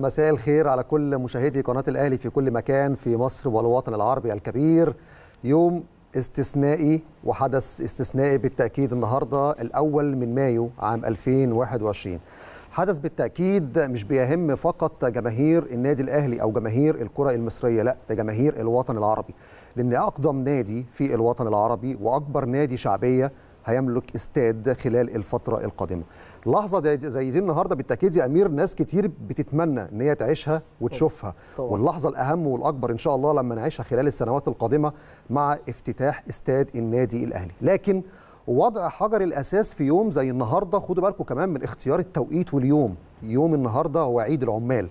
مساء الخير على كل مشاهدي قناة الأهلي في كل مكان في مصر والوطن العربي الكبير يوم استثنائي وحدث استثنائي بالتأكيد النهاردة الأول من مايو عام 2021 حدث بالتأكيد مش بيهم فقط جماهير النادي الأهلي أو جماهير الكرة المصرية لا ده جماهير الوطن العربي لأن أقدم نادي في الوطن العربي وأكبر نادي شعبية هيملك استاد خلال الفتره القادمه لحظه دي زي دي النهارده بالتاكيد يا امير ناس كتير بتتمنى ان هي تعيشها وتشوفها طبعا. واللحظه الاهم والاكبر ان شاء الله لما نعيشها خلال السنوات القادمه مع افتتاح استاد النادي الاهلي لكن وضع حجر الاساس في يوم زي النهارده خدوا بالكم كمان من اختيار التوقيت واليوم يوم النهارده هو عيد العمال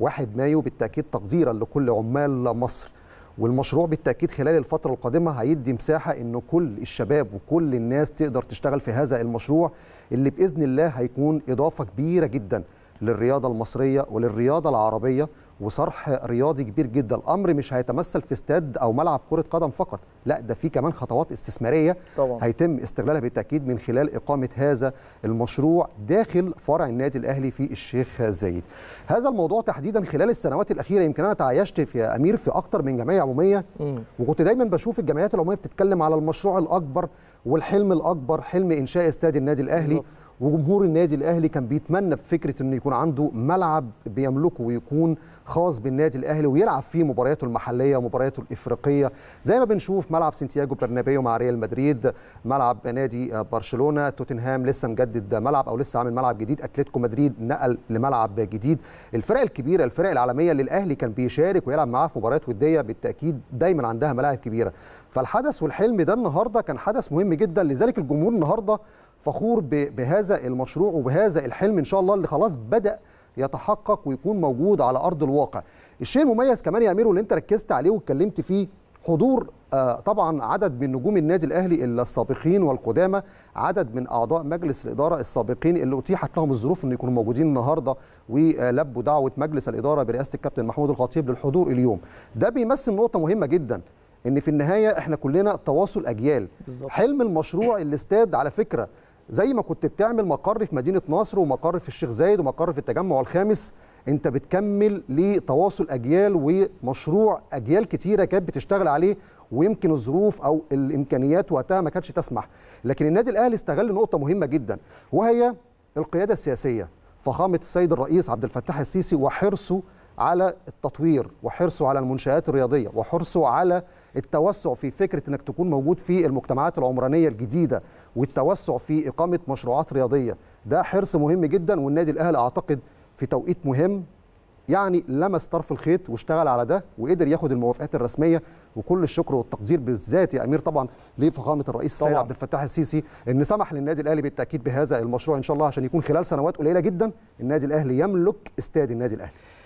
1 مايو بالتاكيد تقديرا لكل عمال مصر والمشروع بالتاكيد خلال الفتره القادمه هيدي مساحه ان كل الشباب وكل الناس تقدر تشتغل في هذا المشروع اللي باذن الله هيكون اضافه كبيره جدا للرياضه المصريه وللرياضه العربيه وصرح رياضي كبير جدا الامر مش هيتمثل في استاد او ملعب كره قدم فقط لا ده في كمان خطوات استثماريه طبعا. هيتم استغلالها بالتاكيد من خلال اقامه هذا المشروع داخل فرع النادي الاهلي في الشيخ زايد هذا الموضوع تحديدا خلال السنوات الاخيره يمكن انا تعايشت في امير في اكتر من جمعيه عموميه وكنت دايما بشوف الجمعيات العموميه بتتكلم على المشروع الاكبر والحلم الاكبر حلم انشاء استاد النادي الاهلي بالضبط. وجمهور النادي الاهلي كان بيتمنى بفكره انه يكون عنده ملعب بيملكه ويكون خاص بالنادي الاهلي ويلعب فيه مبارياته المحليه ومبارياته الافريقيه زي ما بنشوف ملعب سانتياغو برنابيو مع ريال مدريد ملعب نادي برشلونه توتنهام لسه مجدد ملعب او لسه عامل ملعب جديد اتلتيكو مدريد نقل لملعب جديد الفرق الكبيره الفرق العالميه اللي الاهلي كان بيشارك ويلعب معاها في مباريات وديه بالتاكيد دايما عندها ملاعب كبيره فالحدث والحلم ده النهارده كان حدث مهم جدا لذلك الجمهور النهارده فخور بهذا المشروع وبهذا الحلم ان شاء الله اللي خلاص بدا يتحقق ويكون موجود على ارض الواقع الشيء المميز كمان يا امير واللي انت ركزت عليه واتكلمت فيه حضور آه، طبعا عدد من نجوم النادي الاهلي السابقين والقدامى عدد من اعضاء مجلس الاداره السابقين اللي اتيحت لهم الظروف ان يكونوا موجودين النهارده ولبوا دعوه مجلس الاداره برئاسه الكابتن محمود الخطيب للحضور اليوم ده بيمثل نقطه مهمه جدا ان في النهايه احنا كلنا تواصل اجيال بالزبط. حلم المشروع الاستاد على فكره زي ما كنت بتعمل مقر في مدينه نصر ومقر في الشيخ زايد ومقر في التجمع الخامس انت بتكمل لتواصل اجيال ومشروع اجيال كتيره كانت بتشتغل عليه ويمكن الظروف او الامكانيات وقتها ما كانتش تسمح لكن النادي الاهلي استغل نقطه مهمه جدا وهي القياده السياسيه فخامه السيد الرئيس عبد الفتاح السيسي وحرصه على التطوير وحرصه على المنشآت الرياضية وحرصه على التوسع في فكره انك تكون موجود في المجتمعات العمرانيه الجديده والتوسع في اقامه مشروعات رياضيه ده حرص مهم جدا والنادي الاهلي اعتقد في توقيت مهم يعني لمس طرف الخيط واشتغل على ده وقدر ياخد الموافقات الرسميه وكل الشكر والتقدير بالذات يا امير طبعا لفخامه الرئيس السيد عبد الفتاح السيسي ان سمح للنادي الاهلي بالتاكيد بهذا المشروع ان شاء الله عشان يكون خلال سنوات قليله جدا النادي الاهلي يملك استاد النادي الاهلي